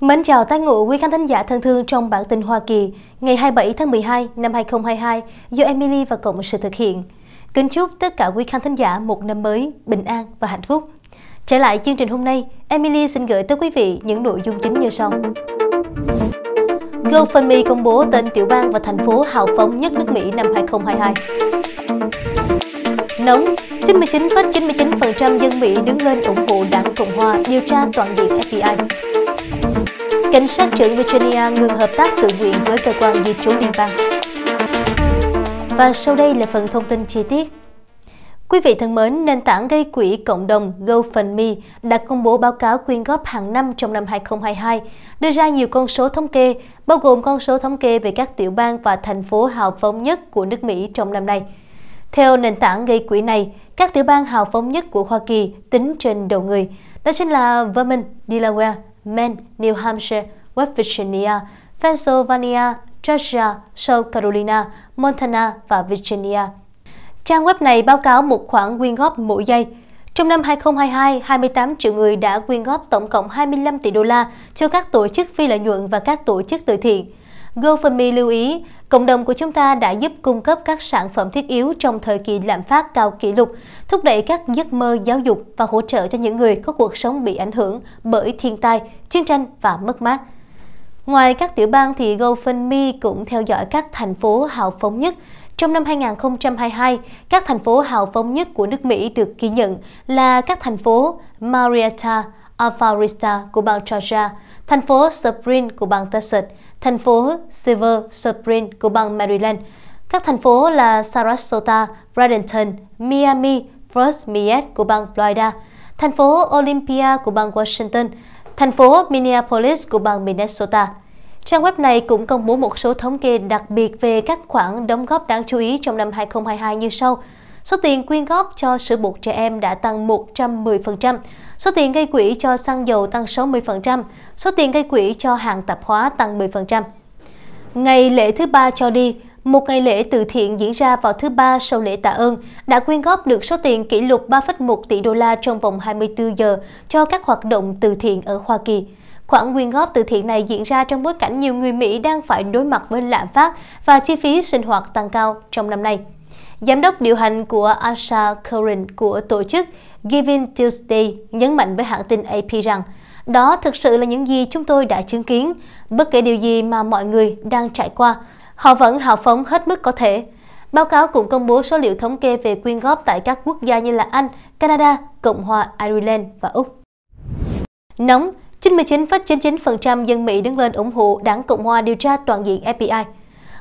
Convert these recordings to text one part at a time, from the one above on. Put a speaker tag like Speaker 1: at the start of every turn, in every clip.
Speaker 1: Mến chào tái ngộ quý khán thính giả thân thương trong bản tin Hoa Kỳ ngày 27 tháng 12 năm 2022 do Emily và Cộng sự thực hiện. Kính chúc tất cả quý khán thính giả một năm mới bình an và hạnh phúc. Trở lại chương trình hôm nay, Emily xin gửi tới quý vị những nội dung chính như sau. GoFundMe công bố tên tiểu bang và thành phố hào phóng nhất nước Mỹ năm 2022. Nóng, 99,99% ,99 dân Mỹ đứng lên ủng hộ đảng Cộng hòa điều tra toàn diện FBI. Cảnh sát trưởng Virginia ngừng hợp tác tự nguyện với cơ quan di trú liên bang. Và sau đây là phần thông tin chi tiết. Quý vị thân mến, nền tảng gây quỹ cộng đồng GoFundMe đã công bố báo cáo quyên góp hàng năm trong năm 2022, đưa ra nhiều con số thống kê, bao gồm con số thống kê về các tiểu bang và thành phố hào phóng nhất của nước Mỹ trong năm nay. Theo nền tảng gây quỹ này, các tiểu bang hào phóng nhất của Hoa Kỳ tính trên đầu người, đó chính là Vermont, Delaware, Maine, New Hampshire, West Virginia, Pennsylvania, Georgia, South Carolina, Montana và Virginia. Trang web này báo cáo một khoản quyên góp mỗi giây. Trong năm 2022, 28 triệu người đã quyên góp tổng cộng 25 tỷ đô la cho các tổ chức phi lợi nhuận và các tổ chức từ thiện. GoFundMe lưu ý, cộng đồng của chúng ta đã giúp cung cấp các sản phẩm thiết yếu trong thời kỳ lạm phát cao kỷ lục, thúc đẩy các giấc mơ giáo dục và hỗ trợ cho những người có cuộc sống bị ảnh hưởng bởi thiên tai, chiến tranh và mất mát. Ngoài các tiểu bang thì GoFundMe cũng theo dõi các thành phố hào phóng nhất. Trong năm 2022, các thành phố hào phóng nhất của nước Mỹ được ghi nhận là các thành phố Marietta, Alvarista của bang Georgia, thành phố Spring của bang Texas, thành phố Silver Spring của bang Maryland. Các thành phố là Sarasota, Bradenton, Miami, Fort Myers của bang Florida, thành phố Olympia của bang Washington, thành phố Minneapolis của bang Minnesota. Trang web này cũng công bố một số thống kê đặc biệt về các khoản đóng góp đáng chú ý trong năm 2022 như sau – Số tiền quyên góp cho sữa bột trẻ em đã tăng 110%, số tiền gây quỹ cho xăng dầu tăng 60%, số tiền gây quỹ cho hàng tạp hóa tăng 10%. Ngày lễ thứ ba cho đi, một ngày lễ từ thiện diễn ra vào thứ ba sau lễ tạ ơn, đã quyên góp được số tiền kỷ lục 3,1 tỷ đô la trong vòng 24 giờ cho các hoạt động từ thiện ở Hoa Kỳ. Khoản quyên góp từ thiện này diễn ra trong bối cảnh nhiều người Mỹ đang phải đối mặt với lạm phát và chi phí sinh hoạt tăng cao trong năm nay. Giám đốc điều hành của Asha Curran của tổ chức Giving Tuesday nhấn mạnh với hãng tin AP rằng đó thực sự là những gì chúng tôi đã chứng kiến. Bất kể điều gì mà mọi người đang trải qua, họ vẫn hào phóng hết mức có thể. Báo cáo cũng công bố số liệu thống kê về quyên góp tại các quốc gia như là Anh, Canada, Cộng hòa Ireland và Úc. Nóng, 99,99% ,99 dân Mỹ đứng lên ủng hộ đảng Cộng hòa điều tra toàn diện FBI –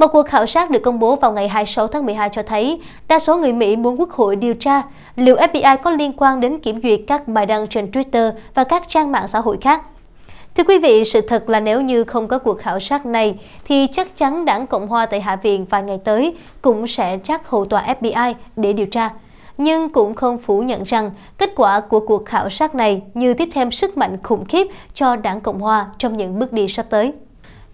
Speaker 1: một cuộc khảo sát được công bố vào ngày 26 tháng 12 cho thấy đa số người Mỹ muốn Quốc hội điều tra liệu FBI có liên quan đến kiểm duyệt các bài đăng trên Twitter và các trang mạng xã hội khác. Thưa quý vị, sự thật là nếu như không có cuộc khảo sát này thì chắc chắn đảng Cộng Hòa tại Hạ viện vài ngày tới cũng sẽ trắc hầu tòa FBI để điều tra nhưng cũng không phủ nhận rằng kết quả của cuộc khảo sát này như tiếp thêm sức mạnh khủng khiếp cho đảng Cộng Hòa trong những bước đi sắp tới.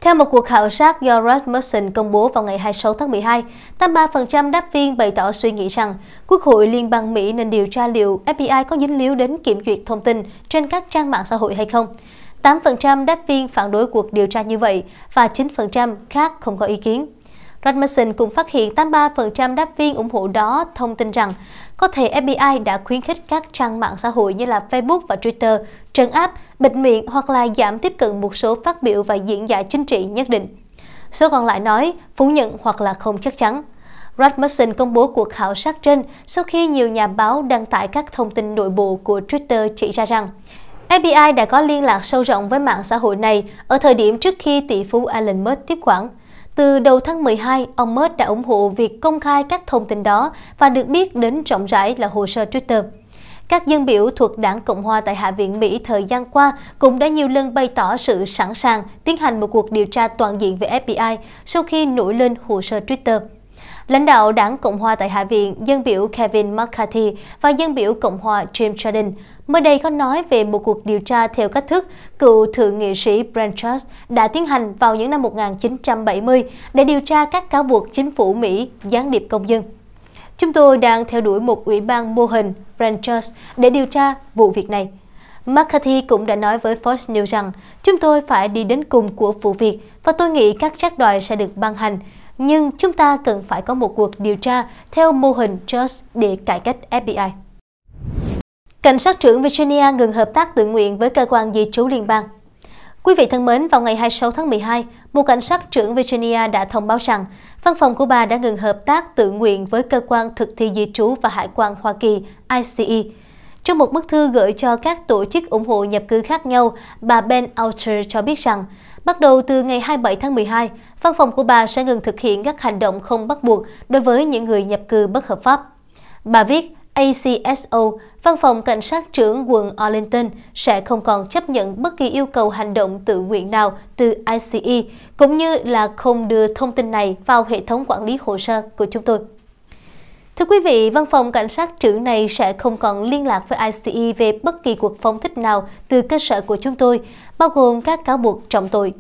Speaker 1: Theo một cuộc khảo sát do Rasmussen công bố vào ngày 26 tháng 12, 83% đáp viên bày tỏ suy nghĩ rằng Quốc hội Liên bang Mỹ nên điều tra liệu FBI có dính líu đến kiểm duyệt thông tin trên các trang mạng xã hội hay không. 8% đáp viên phản đối cuộc điều tra như vậy và 9% khác không có ý kiến. Rasmussen cũng phát hiện 83% đáp viên ủng hộ đó thông tin rằng có thể FBI đã khuyến khích các trang mạng xã hội như là Facebook và Twitter trấn áp, bịt miệng hoặc là giảm tiếp cận một số phát biểu và diễn giải chính trị nhất định. Số còn lại nói phủ nhận hoặc là không chắc chắn. Rasmussen công bố cuộc khảo sát trên sau khi nhiều nhà báo đăng tải các thông tin nội bộ của Twitter chỉ ra rằng FBI đã có liên lạc sâu rộng với mạng xã hội này ở thời điểm trước khi tỷ phú Elon Musk tiếp quản. Từ đầu tháng 12, ông Musk đã ủng hộ việc công khai các thông tin đó và được biết đến rộng rãi là hồ sơ Twitter. Các dân biểu thuộc đảng Cộng hòa tại Hạ viện Mỹ thời gian qua cũng đã nhiều lần bày tỏ sự sẵn sàng tiến hành một cuộc điều tra toàn diện về FBI sau khi nổi lên hồ sơ Twitter. Lãnh đạo đảng Cộng hòa tại Hạ viện, dân biểu Kevin McCarthy và dân biểu Cộng hòa Jim Jordan mới đây có nói về một cuộc điều tra theo cách thức cựu thượng nghị sĩ Branchard đã tiến hành vào những năm 1970 để điều tra các cáo buộc chính phủ Mỹ gián điệp công dân. Chúng tôi đang theo đuổi một ủy ban mô hình Branchard để điều tra vụ việc này. McCarthy cũng đã nói với Fox News rằng chúng tôi phải đi đến cùng của vụ việc và tôi nghĩ các trác đòi sẽ được ban hành nhưng chúng ta cần phải có một cuộc điều tra theo mô hình Trust để cải cách FBI. Cảnh sát trưởng Virginia ngừng hợp tác tự nguyện với cơ quan di trú liên bang. Quý vị thân mến, vào ngày 26 tháng 12, một cảnh sát trưởng Virginia đã thông báo rằng văn phòng của bà đã ngừng hợp tác tự nguyện với cơ quan thực thi di trú và hải quan Hoa Kỳ ICE trong một bức thư gửi cho các tổ chức ủng hộ nhập cư khác nhau, bà Ben Alter cho biết rằng, bắt đầu từ ngày 27 tháng 12, văn phòng của bà sẽ ngừng thực hiện các hành động không bắt buộc đối với những người nhập cư bất hợp pháp. Bà viết, ACSO, Văn phòng Cảnh sát trưởng quận Arlington, sẽ không còn chấp nhận bất kỳ yêu cầu hành động tự nguyện nào từ ICE, cũng như là không đưa thông tin này vào hệ thống quản lý hồ sơ của chúng tôi. Thưa quý vị, văn phòng cảnh sát trưởng này sẽ không còn liên lạc với ICE về bất kỳ cuộc phóng thích nào từ cơ sở của chúng tôi, bao gồm các cáo buộc trọng tội.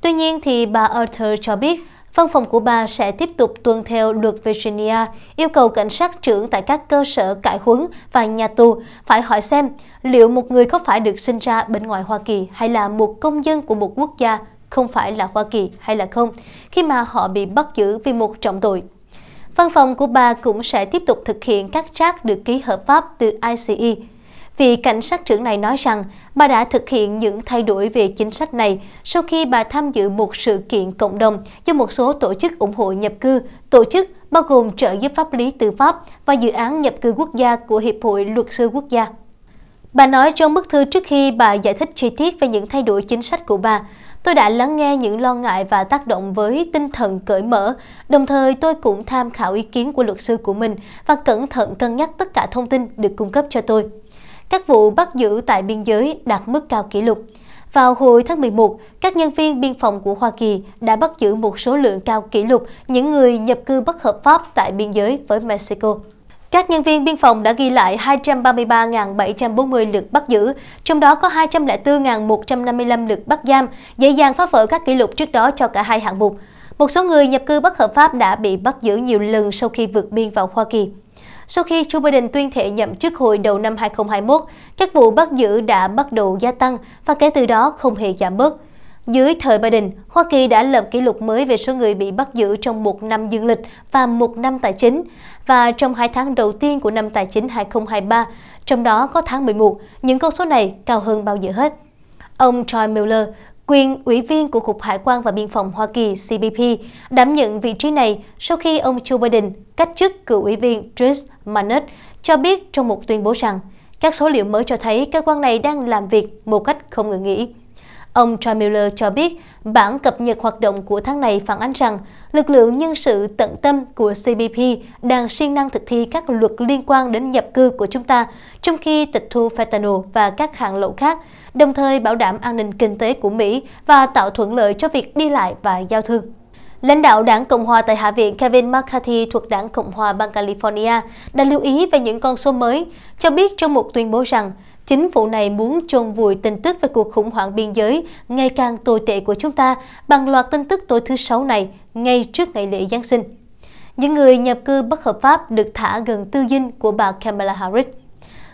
Speaker 1: Tuy nhiên, thì bà Arthur cho biết, văn phòng của bà sẽ tiếp tục tuân theo luật Virginia yêu cầu cảnh sát trưởng tại các cơ sở cải huấn và nhà tù phải hỏi xem liệu một người có phải được sinh ra bên ngoài Hoa Kỳ hay là một công dân của một quốc gia không phải là Hoa Kỳ hay là không, khi mà họ bị bắt giữ vì một trọng tội. Văn phòng của bà cũng sẽ tiếp tục thực hiện các trác được ký hợp pháp từ ICE. Vị cảnh sát trưởng này nói rằng bà đã thực hiện những thay đổi về chính sách này sau khi bà tham dự một sự kiện cộng đồng do một số tổ chức ủng hộ nhập cư, tổ chức bao gồm trợ giúp pháp lý tư pháp và dự án nhập cư quốc gia của Hiệp hội Luật sư Quốc gia. Bà nói trong bức thư trước khi bà giải thích chi tiết về những thay đổi chính sách của bà, tôi đã lắng nghe những lo ngại và tác động với tinh thần cởi mở, đồng thời tôi cũng tham khảo ý kiến của luật sư của mình và cẩn thận cân nhắc tất cả thông tin được cung cấp cho tôi. Các vụ bắt giữ tại biên giới đạt mức cao kỷ lục. Vào hồi tháng 11, các nhân viên biên phòng của Hoa Kỳ đã bắt giữ một số lượng cao kỷ lục những người nhập cư bất hợp pháp tại biên giới với Mexico. Các nhân viên biên phòng đã ghi lại 233.740 lượt bắt giữ, trong đó có 204.155 lượt bắt giam, dễ dàng phá vỡ các kỷ lục trước đó cho cả hai hạng mục. Một số người nhập cư bất hợp pháp đã bị bắt giữ nhiều lần sau khi vượt biên vào Hoa Kỳ. Sau khi Joe Biden tuyên thệ nhậm chức hồi đầu năm 2021, các vụ bắt giữ đã bắt đầu gia tăng và kể từ đó không hề giảm bớt. Dưới thời Biden, Hoa Kỳ đã lập kỷ lục mới về số người bị bắt giữ trong một năm dương lịch và một năm tài chính. Và trong hai tháng đầu tiên của năm tài chính 2023, trong đó có tháng 11, những con số này cao hơn bao giờ hết. Ông Troy Miller, quyền ủy viên của Cục Hải quan và Biên phòng Hoa Kỳ CBP, đảm nhận vị trí này sau khi ông Joe Biden cách chức cựu ủy viên Trish Manette cho biết trong một tuyên bố rằng các số liệu mới cho thấy cơ quan này đang làm việc một cách không ngừng nghỉ. Ông John Miller cho biết, bản cập nhật hoạt động của tháng này phản ánh rằng lực lượng nhân sự tận tâm của CBP đang siêng năng thực thi các luật liên quan đến nhập cư của chúng ta, trong khi tịch thu fentanyl và các hàng lậu khác, đồng thời bảo đảm an ninh kinh tế của Mỹ và tạo thuận lợi cho việc đi lại và giao thương. Lãnh đạo đảng Cộng hòa tại Hạ viện Kevin McCarthy thuộc đảng Cộng hòa bang California đã lưu ý về những con số mới, cho biết trong một tuyên bố rằng Chính phủ này muốn chôn vùi tin tức về cuộc khủng hoảng biên giới ngày càng tồi tệ của chúng ta bằng loạt tin tức tối thứ sáu này ngay trước ngày lễ Giáng sinh. Những người nhập cư bất hợp pháp được thả gần tư dinh của bà Kamala Harris.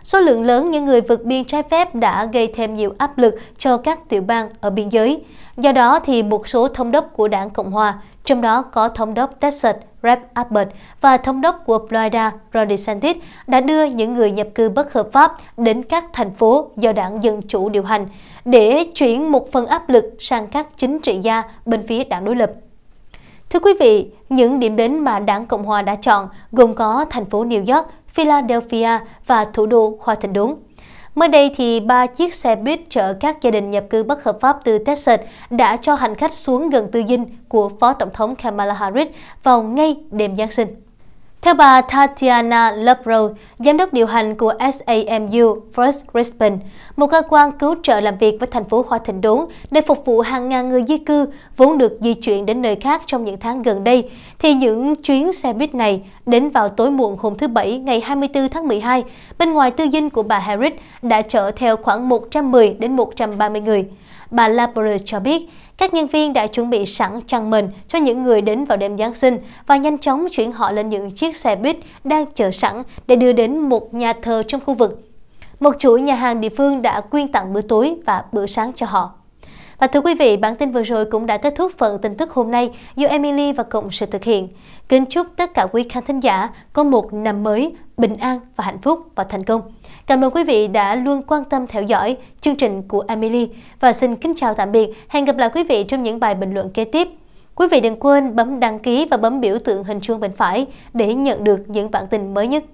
Speaker 1: Số lượng lớn những người vượt biên trái phép đã gây thêm nhiều áp lực cho các tiểu bang ở biên giới. Do đó thì một số thống đốc của đảng Cộng hòa trong đó có thống đốc Texas Rep Abbott và thống đốc của Florida Ron DeSantis đã đưa những người nhập cư bất hợp pháp đến các thành phố do đảng Dân Chủ điều hành để chuyển một phần áp lực sang các chính trị gia bên phía đảng đối lập. Thưa quý vị, những điểm đến mà đảng Cộng hòa đã chọn gồm có thành phố New York, Philadelphia và thủ đô Hoa Thành Đốn. Mới đây thì ba chiếc xe buýt chở các gia đình nhập cư bất hợp pháp từ Texas đã cho hành khách xuống gần tư dinh của Phó Tổng thống Kamala Harris vào ngay đêm Giáng sinh. Theo bà Tatiana Lebro, giám đốc điều hành của SAMU First Brisbane, một cơ quan cứu trợ làm việc với thành phố Hoa Thịnh Đốn để phục vụ hàng ngàn người di cư vốn được di chuyển đến nơi khác trong những tháng gần đây, thì những chuyến xe buýt này đến vào tối muộn hôm thứ Bảy ngày 24 tháng 12, bên ngoài tư dinh của bà Harris đã chở theo khoảng 110 đến 130 người bà Labore cho biết các nhân viên đã chuẩn bị sẵn chăn mình cho những người đến vào đêm Giáng sinh và nhanh chóng chuyển họ lên những chiếc xe buýt đang chờ sẵn để đưa đến một nhà thờ trong khu vực. Một chủ nhà hàng địa phương đã quyên tặng bữa tối và bữa sáng cho họ. Và thưa quý vị, bản tin vừa rồi cũng đã kết thúc phần tin tức hôm nay do Emily và Cộng sự thực hiện. Kính chúc tất cả quý khán thính giả có một năm mới bình an và hạnh phúc và thành công. Cảm ơn quý vị đã luôn quan tâm theo dõi chương trình của Emily và xin kính chào tạm biệt. Hẹn gặp lại quý vị trong những bài bình luận kế tiếp. Quý vị đừng quên bấm đăng ký và bấm biểu tượng hình chuông bên phải để nhận được những bản tin mới nhất.